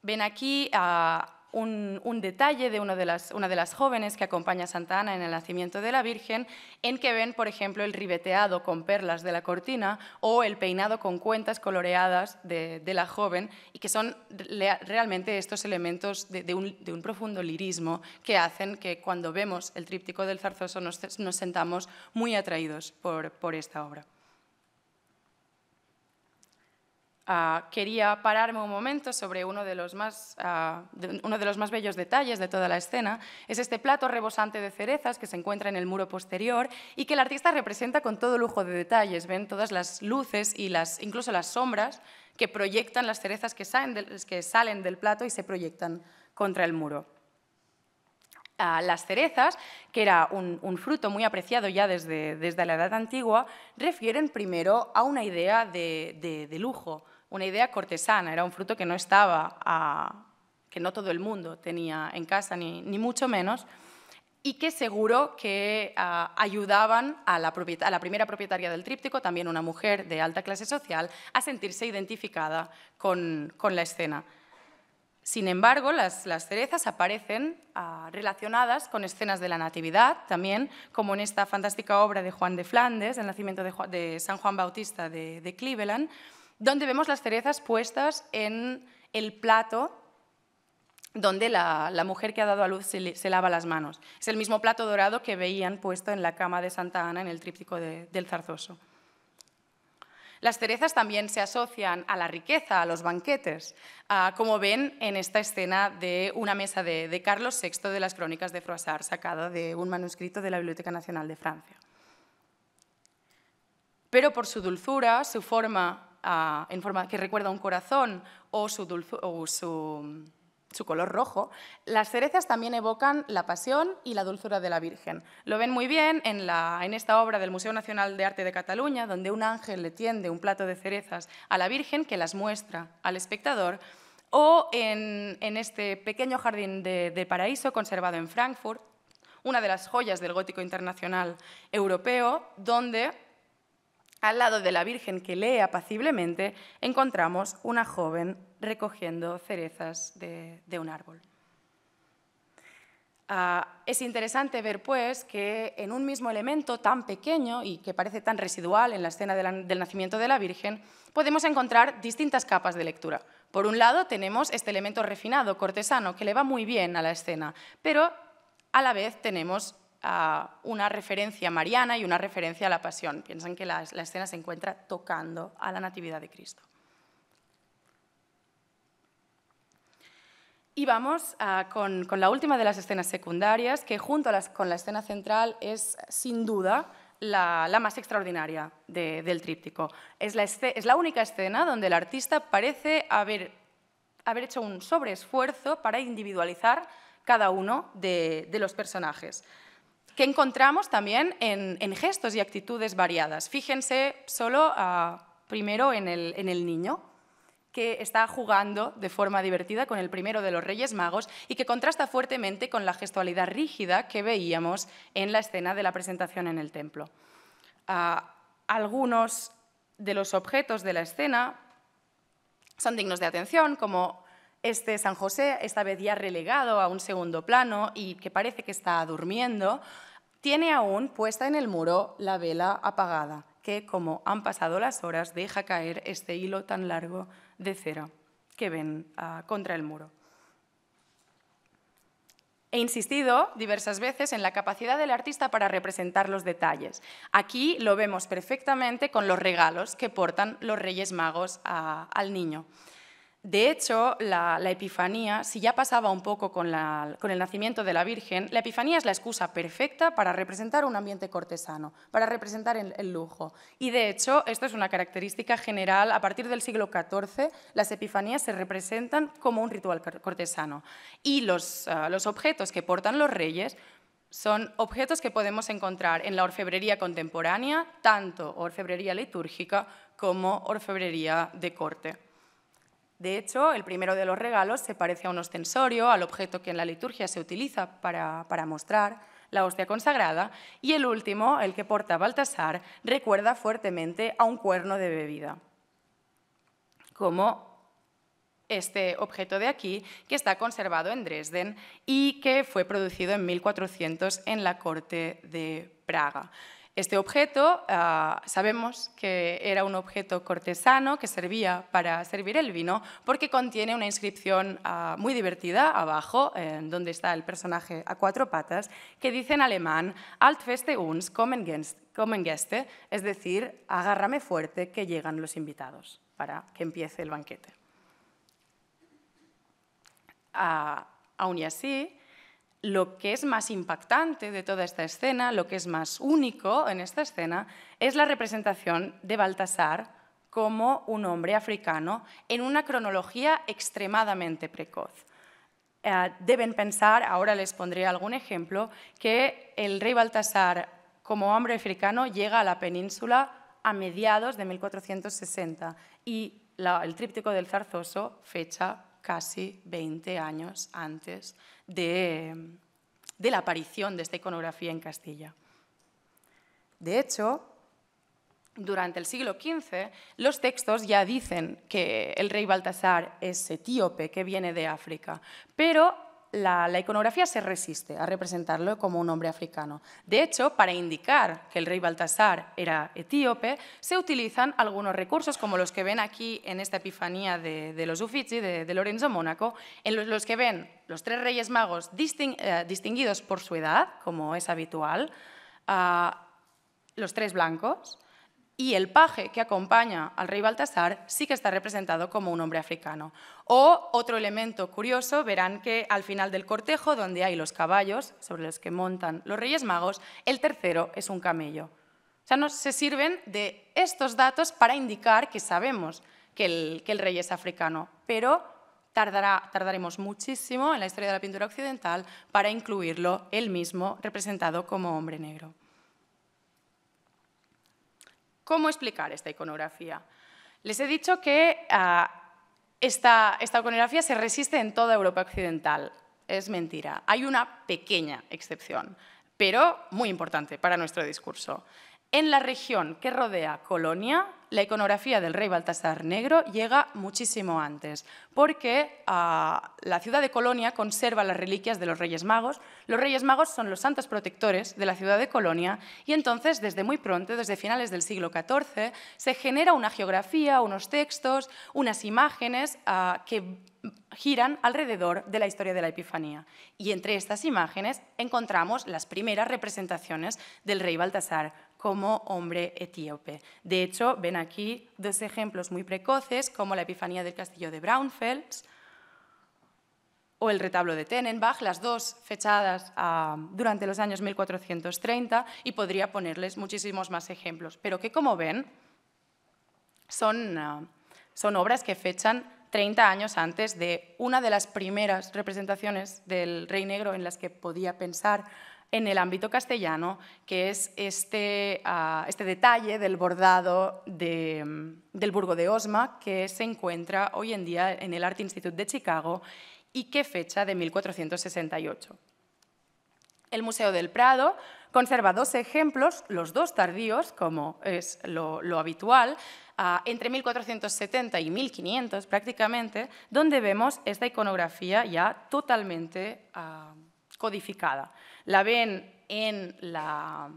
Ven aquí ah, un, detalle de una de, las, jóvenes que acompaña a Santa Ana en el nacimiento de la Virgen, en que ven, por ejemplo, el ribeteado con perlas de la cortina o el peinado con cuentas coloreadas de, la joven, y que son realmente estos elementos de, un, profundo lirismo que hacen que cuando vemos el tríptico del zarzoso nos, sentamos muy atraídos por esta obra. Ah, quería pararme un momento sobre uno de, los más, ah, uno de los más bellos detalles de toda la escena. Es este plato rebosante de cerezas que se encuentra en el muro posterior y que el artista representa con todo lujo de detalles. Ven todas las luces y las, incluso las sombras que proyectan las cerezas que salen, del, que salen del plato y se proyectan contra el muro. Ah, las cerezas, que era un, fruto muy apreciado ya desde, desde la Edad Antigua, refieren primero a una idea de, de lujo, una idea cortesana, era un fruto que no estaba, que no todo el mundo tenía en casa, ni, mucho menos, y que seguro que ah, ayudaban a la, primera propietaria del tríptico, también una mujer de alta clase social, a sentirse identificada con, la escena. Sin embargo, las, cerezas aparecen ah, relacionadas con escenas de la Natividad, también como en esta fantástica obra de Juan de Flandes, El nacimiento de, San Juan Bautista de Cleveland, donde vemos las cerezas puestas en el plato donde la, mujer que ha dado a luz se, lava las manos. Es el mismo plato dorado que veían puesto en la cama de Santa Ana en el tríptico del zarzoso. Las cerezas también se asocian a la riqueza, a los banquetes, como ven en esta escena de una mesa de, de Carlos VI de las Crónicas de Froissart, sacada de un manuscrito de la Biblioteca Nacional de Francia. Pero por su dulzura, su forma en forma que recuerda un corazón o, su, color rojo, las cerezas también evocan la pasión y la dulzura de la Virgen. Lo ven muy bien en, esta obra del Museo Nacional de Arte de Cataluña, donde un ángel le tiende un plato de cerezas a la Virgen que las muestra al espectador o en, este pequeño jardín de, paraíso conservado en Frankfurt, una de las joyas del gótico internacional europeo, donde al lado de la Virgen que lee apaciblemente, encontramos una joven recogiendo cerezas de, un árbol. Ah, es interesante ver, pues, que en un mismo elemento tan pequeño y que parece tan residual en la escena del nacimiento de la Virgen, podemos encontrar distintas capas de lectura. Por un lado, tenemos este elemento refinado, cortesano, que le va muy bien a la escena, pero a la vez tenemos una referencia a mariana y una referencia a la pasión. Piensan que la, escena se encuentra tocando a la Natividad de Cristo. Y vamos ah, con, la última de las escenas secundarias, que junto con la escena central es sin duda la, más extraordinaria del tríptico. Es la, única escena donde el artista parece haber, haber hecho un sobreesfuerzo para individualizar cada uno de los personajes que encontramos también en, gestos y actitudes variadas. Fíjense solo ah, primero en el, niño, que está jugando de forma divertida con el primero de los Reyes Magos y que contrasta fuertemente con la gestualidad rígida que veíamos en la escena de la presentación en el templo. Ah, algunos de los objetos de la escena son dignos de atención, como este San José, esta vez ya relegado a un segundo plano y que parece que está durmiendo, tiene aún puesta en el muro la vela apagada, que, como han pasado las horas, deja caer este hilo tan largo de cera que ven ah, contra el muro. He insistido diversas veces en la capacidad del artista para representar los detalles. Aquí lo vemos perfectamente con los regalos que portan los Reyes Magos ah, al niño. De hecho, la, Epifanía, si ya pasaba un poco con, el nacimiento de la Virgen, la Epifanía es la excusa perfecta para representar un ambiente cortesano, para representar el, lujo. Y de hecho, esto es una característica general. A partir del siglo XIV, las Epifanías se representan como un ritual cortesano. Y ah, los objetos que portan los reyes son objetos que podemos encontrar en la orfebrería contemporánea, tanto orfebrería litúrgica como orfebrería de corte. De hecho, el primero de los regalos se parece a un ostensorio, al objeto que en la liturgia se utiliza para, mostrar la hostia consagrada, y el último, el que porta Baltasar, recuerda fuertemente a un cuerno de bebida, como este objeto de aquí, que está conservado en Dresden y que fue producido en 1400 en la corte de Praga. Este objeto ah, sabemos que era un objeto cortesano que servía para servir el vino porque contiene una inscripción ah, muy divertida abajo, en donde está el personaje a cuatro patas, que dice en alemán, Alt uns, kommen Gäste, es decir, agárrame fuerte que llegan los invitados para que empiece el banquete. Ah, aún y así, lo que es más impactante de toda esta escena, lo que es más único en esta escena, es la representación de Baltasar como un hombre africano en una cronología extremadamente precoz. Eh, deben pensar, ahora les pondré algún ejemplo, que el rey Baltasar como hombre africano llega a la península a mediados de 1460 y el tríptico del zarzoso fecha casi 20 años antes de, de la aparición de esta iconografía en Castilla. De hecho, durante el siglo XV, los textos ya dicen que el rey Baltasar es etíope, que viene de África, pero la, iconografía se resiste a representarlo como un hombre africano. De hecho, para indicar que el rey Baltasar era etíope, se utilizan algunos recursos, como los que ven aquí en esta epifanía de, los Uffizi, de, Lorenzo Mónaco, en los, que ven los tres reyes magos eh, distinguidos por su edad, como es habitual, los tres blancos, y el paje que acompaña al rey Baltasar sí que está representado como un hombre africano. O otro elemento curioso, verán que al final del cortejo, donde hay los caballos sobre los que montan los reyes magos, el tercero es un camello. O sea, nos, se sirven de estos datos para indicar que sabemos que el, rey es africano, pero tardará, tardaremos muchísimo en la historia de la pintura occidental para incluirlo él mismo representado como hombre negro. ¿Cómo explicar esta iconografía? Les he dicho que ah, esta, esta iconografía se resiste en toda Europa occidental. Es mentira. Hay una pequeña excepción, pero muy importante para nuestro discurso. En la región que rodea Colonia, la iconografía del rey Baltasar Negro llega muchísimo antes, porque ah, la ciudad de Colonia conserva las reliquias de los Reyes Magos. Los Reyes Magos son los santos protectores de la ciudad de Colonia y entonces, desde muy pronto, desde finales del siglo XIV, se genera una geografía, unos textos, unas imágenes ah, que giran alrededor de la historia de la Epifanía. Y entre estas imágenes encontramos las primeras representaciones del rey Baltasar como hombre etíope. De hecho, ven aquí dos ejemplos muy precoces, como la Epifanía del Castillo de Braunfels o el retablo de Tenenbach, las dos fechadas ah, durante los años 1430, y podría ponerles muchísimos más ejemplos, pero que como ven son ah, obras que fechan 30 años antes de una de las primeras representaciones del Rey Negro en las que podía pensar en el ámbito castellano, que es este, ah, este detalle del bordado mm, del Burgo de Osma, que se encuentra hoy en día en el Art Institute de Chicago y que fecha de 1468. El Museo del Prado conserva dos ejemplos, los dos tardíos, como es lo habitual, entre 1470 y 1500 prácticamente, donde vemos esta iconografía ya totalmente ah, codificada. La ven en la,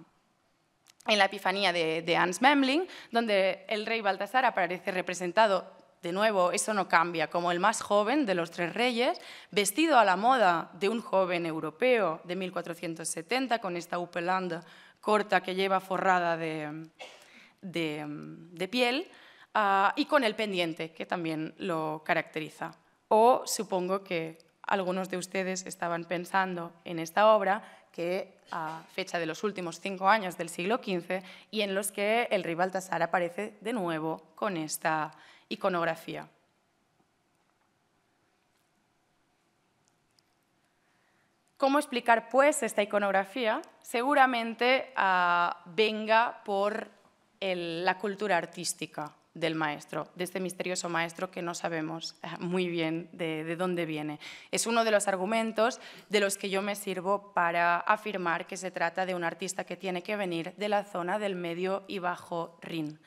en la Epifanía de, de Hans Memling, donde el rey Baltasar aparece representado de nuevo, eso no cambia, como el más joven de los tres reyes, vestido a la moda de un joven europeo de 1470, con esta upelanda corta que lleva forrada de, Mm, de, piel ah, y con el pendiente, que también lo caracteriza. O supongo que algunos de ustedes estaban pensando en esta obra que a fecha de los últimos cinco años del siglo XV y en los que el rey Baltasar aparece de nuevo con esta iconografía. ¿Cómo explicar pues esta iconografía? Seguramente ah, venga por la cultura artística del maestro, de este misterioso maestro que no sabemos eh, muy bien de, dónde viene. Es uno de los argumentos de los que yo me sirvo para afirmar que se trata de un artista que tiene que venir de la zona del medio y bajo Rin.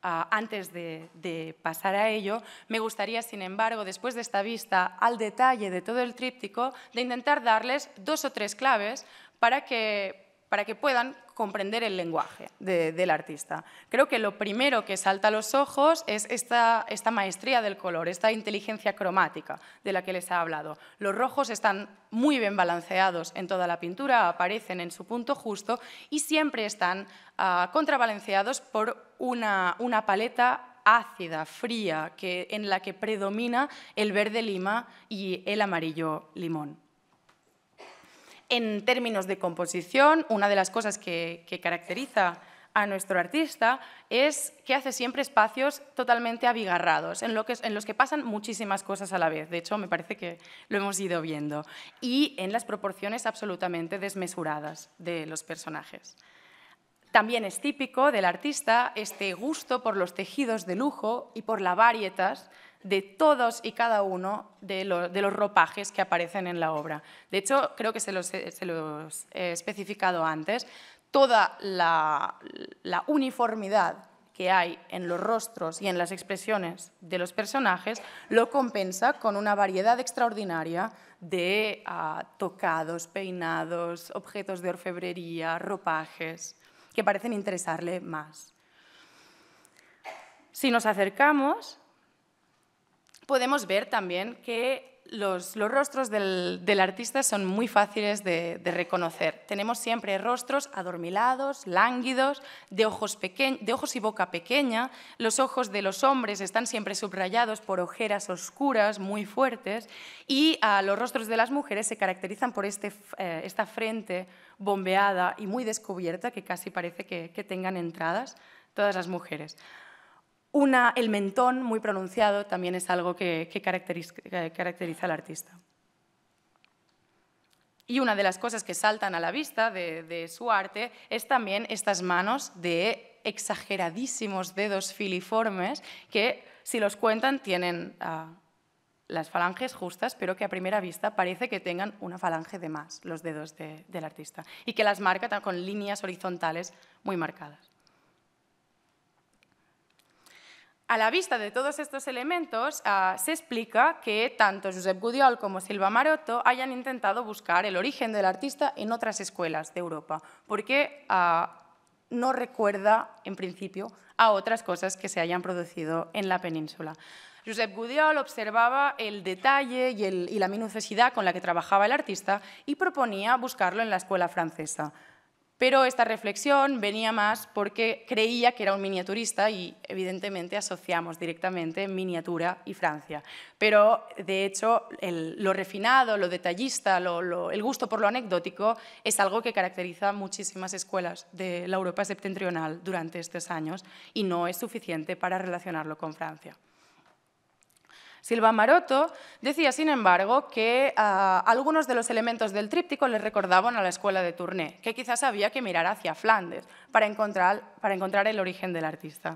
Ah, antes de, de pasar a ello, me gustaría, sin embargo, después de esta vista al detalle de todo el tríptico, de intentar darles dos o tres claves para que para que puedan comprender el lenguaje del artista. Creo que lo primero que salta a los ojos es esta, maestría del color, esta inteligencia cromática de la que les he hablado. Los rojos están muy bien balanceados en toda la pintura, aparecen en su punto justo y siempre están ah, contrabalanceados por una, paleta ácida, fría, en la que predomina el verde lima y el amarillo limón. En términos de composición, una de las cosas que, caracteriza a nuestro artista es que hace siempre espacios totalmente abigarrados, en, en los que pasan muchísimas cosas a la vez. De hecho, me parece que lo hemos ido viendo. Y en las proporciones absolutamente desmesuradas de los personajes. También es típico del artista este gusto por los tejidos de lujo y por la varietas de todos y cada uno de los, ropajes que aparecen en la obra. De hecho, creo que se los, he especificado antes, toda la, uniformidad que hay en los rostros y en las expresiones de los personajes lo compensa con una variedad extraordinaria de ah, tocados, peinados, objetos de orfebrería, ropajes, que parecen interesarle más. Si nos acercamos, podemos ver también que los, los rostros del, del, artista son muy fáciles de, de, reconocer. Tenemos siempre rostros adormilados, lánguidos, de ojos, de ojos y boca pequeña. Los ojos de los hombres están siempre subrayados por ojeras oscuras muy fuertes y ah, los rostros de las mujeres se caracterizan por este, eh, esta frente bombeada y muy descubierta que casi parece que, que tengan entradas todas las mujeres el mentón muy pronunciado también es algo que, caracteriza, al artista. Y una de las cosas que saltan a la vista de, su arte es también estas manos de exageradísimos dedos filiformes que, si los cuentan, tienen ah, las falanges justas, pero que a primera vista parece que tengan una falange de más, los dedos del artista, y que las marca con líneas horizontales muy marcadas. A la vista de todos estos elementos, ah, se explica que tanto Josep Gudiol como Silva Maroto hayan intentado buscar el origen del artista en otras escuelas de Europa, porque ah, no recuerda, en principio, a otras cosas que se hayan producido en la península. Josep Gudiol observaba el detalle y la minuciosidad con la que trabajaba el artista y proponía buscarlo en la escuela francesa. Pero esta reflexión venía más porque creía que era un miniaturista y evidentemente asociamos directamente miniatura y Francia. Pero de hecho lo refinado, lo detallista, el gusto por lo anecdótico es algo que caracteriza muchísimas escuelas de la Europa septentrional durante estos años y no es suficiente para relacionarlo con Francia. Silva Maroto decía, sin embargo, que ah, algunos de los elementos del tríptico le recordaban a la escuela de Tourné, que quizás había que mirar hacia Flandes para encontrar, el origen del artista.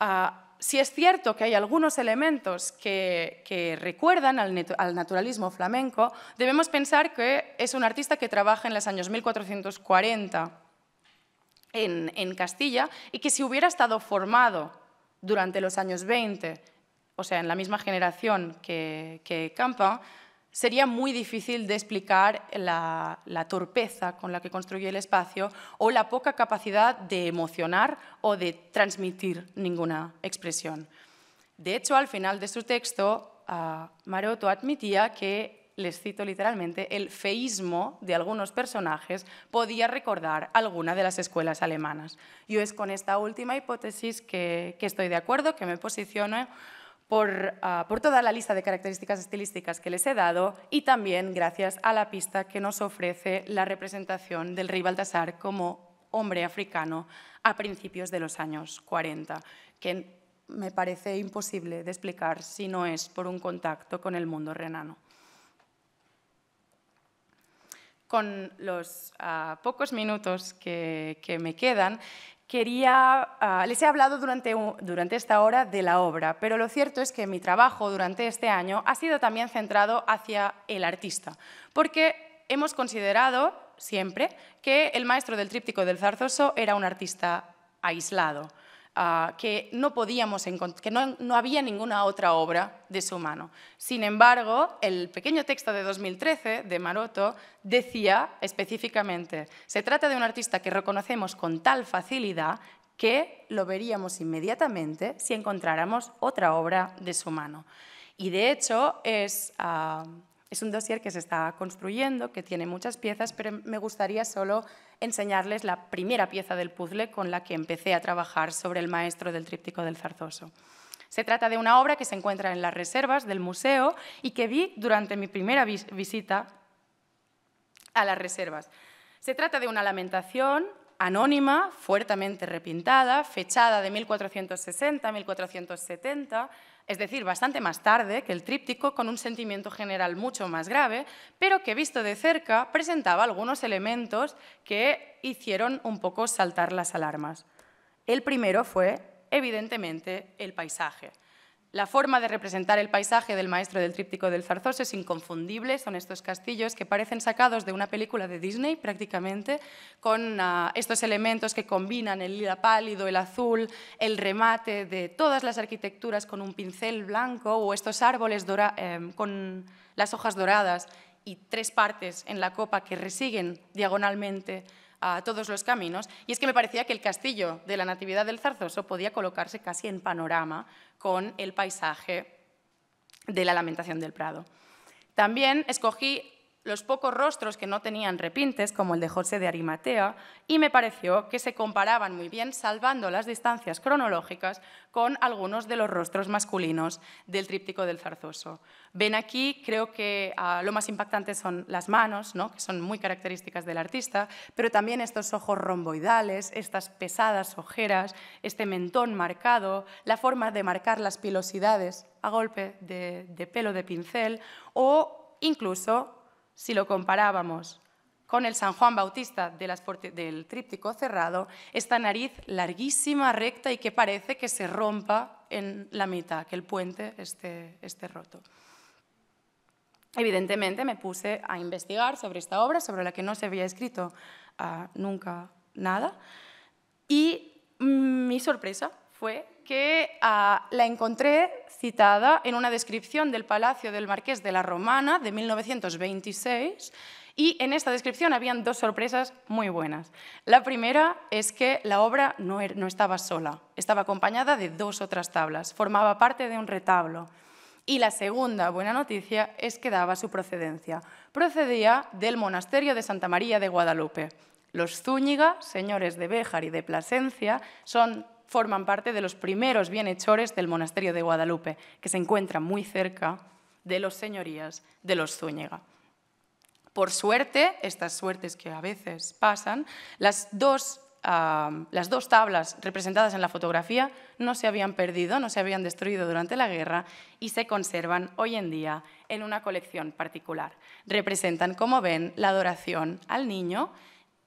Ah, si es cierto que hay algunos elementos que, recuerdan al, naturalismo flamenco, debemos pensar que es un artista que trabaja en los años 1440 en Castilla y que si hubiera estado formado durante los años 20 o sea, en la misma generación que, Campa, sería muy difícil de explicar la, torpeza con la que construye el espacio o la poca capacidad de emocionar o de transmitir ninguna expresión. De hecho, al final de su texto, ah, Maroto admitía que, les cito literalmente, el feísmo de algunos personajes podía recordar alguna de las escuelas alemanas. Yo es con esta última hipótesis que, que estoy de acuerdo, que me posiciono Ah, por, toda la lista de características estilísticas que les he dado y también gracias a la pista que nos ofrece la representación del rey Baltasar como hombre africano a principios de los años 40, que me parece imposible de explicar si no es por un contacto con el mundo renano. Con los ah, pocos minutos que me quedan, quería, ah, les he hablado durante, durante esta hora de la obra, pero lo cierto es que mi trabajo durante este año ha sido también centrado hacia el artista, porque hemos considerado siempre que el maestro del tríptico del zarzoso era un artista aislado. Ah, que no podíamos que no, no había ninguna otra obra de su mano. Sin embargo, el pequeño texto de 2013 de Maroto decía específicamente, se trata de un artista que reconocemos con tal facilidad que lo veríamos inmediatamente si encontráramos otra obra de su mano. Y de hecho es... Ah, es un dossier que se está construyendo, que tiene muchas piezas, pero me gustaría solo enseñarles la primera pieza del puzzle con la que empecé a trabajar sobre el maestro del tríptico del zarzoso. Se trata de una obra que se encuentra en las reservas del museo y que vi durante mi primera visita a las reservas. Se trata de una lamentación anónima, fuertemente repintada, fechada de 1460-1470, es decir, bastante más tarde que el tríptico con un sentimiento general mucho más grave, pero que visto de cerca presentaba algunos elementos que hicieron un poco saltar las alarmas. El primero fue, evidentemente, el paisaje. La forma de representar el paisaje del maestro del tríptico del Zarzoso es inconfundible, son estos castillos que parecen sacados de una película de Disney prácticamente, con ah, estos elementos que combinan el lila pálido, el azul, el remate de todas las arquitecturas con un pincel blanco o estos árboles eh, con las hojas doradas y tres partes en la copa que resiguen diagonalmente a todos los caminos, y es que me parecía que el castillo de la Natividad del Zarzoso podía colocarse casi en panorama con el paisaje de la Lamentación del Prado. También escogí los pocos rostros que no tenían repintes, como el de José de Arimatea, y me pareció que se comparaban muy bien, salvando las distancias cronológicas, con algunos de los rostros masculinos del tríptico del zarzoso. Ven aquí, creo que ah, lo más impactante son las manos, ¿no? que son muy características del artista, pero también estos ojos romboidales, estas pesadas ojeras, este mentón marcado, la forma de marcar las pilosidades a golpe de pelo de pincel o incluso si lo comparábamos con el San Juan Bautista del tríptico cerrado, esta nariz larguísima, recta y que parece que se rompa en la mitad, que el puente esté, roto. Evidentemente me puse a investigar sobre esta obra, sobre la que no se había escrito ah, nunca nada, y mi sorpresa fue que ah, la encontré citada en una descripción del Palacio del Marqués de la Romana de 1926 y en esta descripción habían dos sorpresas muy buenas. La primera es que la obra no, er-, no estaba sola, estaba acompañada de dos otras tablas, formaba parte de un retablo. Y la segunda buena noticia es que daba su procedencia. Procedía del monasterio de Santa María de Guadalupe. Los Zúñiga, señores de Béjar y de Plasencia, son forman parte de los primeros bienhechores del monasterio de Guadalupe, que se encuentra muy cerca de los señorías de los Zúñiga. Por suerte, estas suertes que a veces pasan, las dos, ah, las dos tablas representadas en la fotografía no se habían perdido, no se habían destruido durante la guerra y se conservan hoy en día en una colección particular. Representan, como ven, la adoración al niño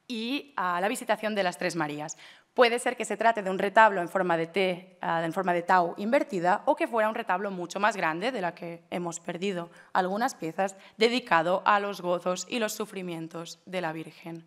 y a la visitación de las Tres Marías. Puede ser que se trate de un retablo en forma de T, ah, en forma de tau invertida, o que fuera un retablo mucho más grande, de la que hemos perdido algunas piezas, dedicado a los gozos y los sufrimientos de la Virgen.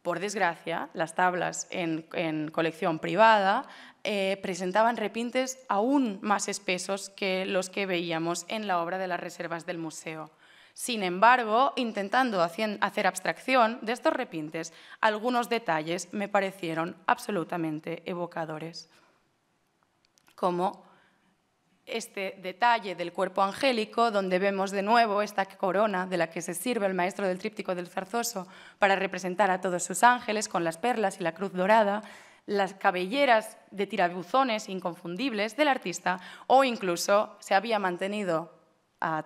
Por desgracia, las tablas en, colección privada eh, presentaban repintes aún más espesos que los que veíamos en la obra de las reservas del museo sin embargo, intentando hacer abstracción de estos repintes, algunos detalles me parecieron absolutamente evocadores, como este detalle del cuerpo angélico, donde vemos de nuevo esta corona de la que se sirve el maestro del tríptico del zarzoso para representar a todos sus ángeles con las perlas y la cruz dorada, las cabelleras de tirabuzones inconfundibles del artista o incluso se había mantenido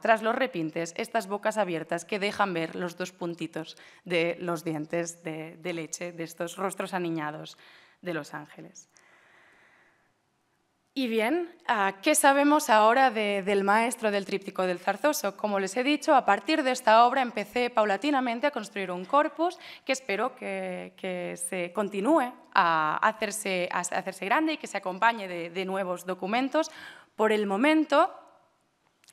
tras los repintes estas bocas abiertas que dejan ver los dos puntitos de los dientes de, leche de estos rostros aniñados de los ángeles. Y bien, ¿qué sabemos ahora del maestro del tríptico del zarzoso? Como les he dicho, a partir de esta obra empecé paulatinamente a construir un corpus que espero que, se continúe a hacerse, hacerse, grande y que se acompañe de nuevos documentos. Por el momento,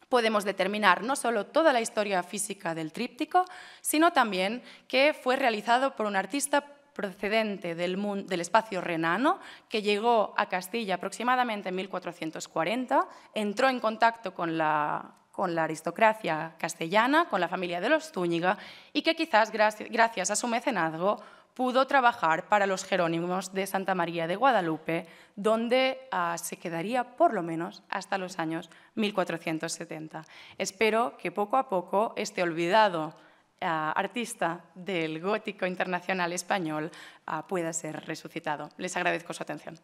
podemos determinar no solo toda la historia física del tríptico, sino también que fue realizado por un artista procedente del, espacio renano, que llegó a Castilla aproximadamente en 1440, entró en contacto con la, aristocracia castellana, con la familia de los Túñiga y que quizás gracias a su mecenazgo pudo trabajar para los Jerónimos de Santa María de Guadalupe, donde ah, se quedaría por lo menos hasta los años 1470. Espero que poco a poco este olvidado ah, artista del gótico internacional español ah, pueda ser resucitado. Les agradezco su atención.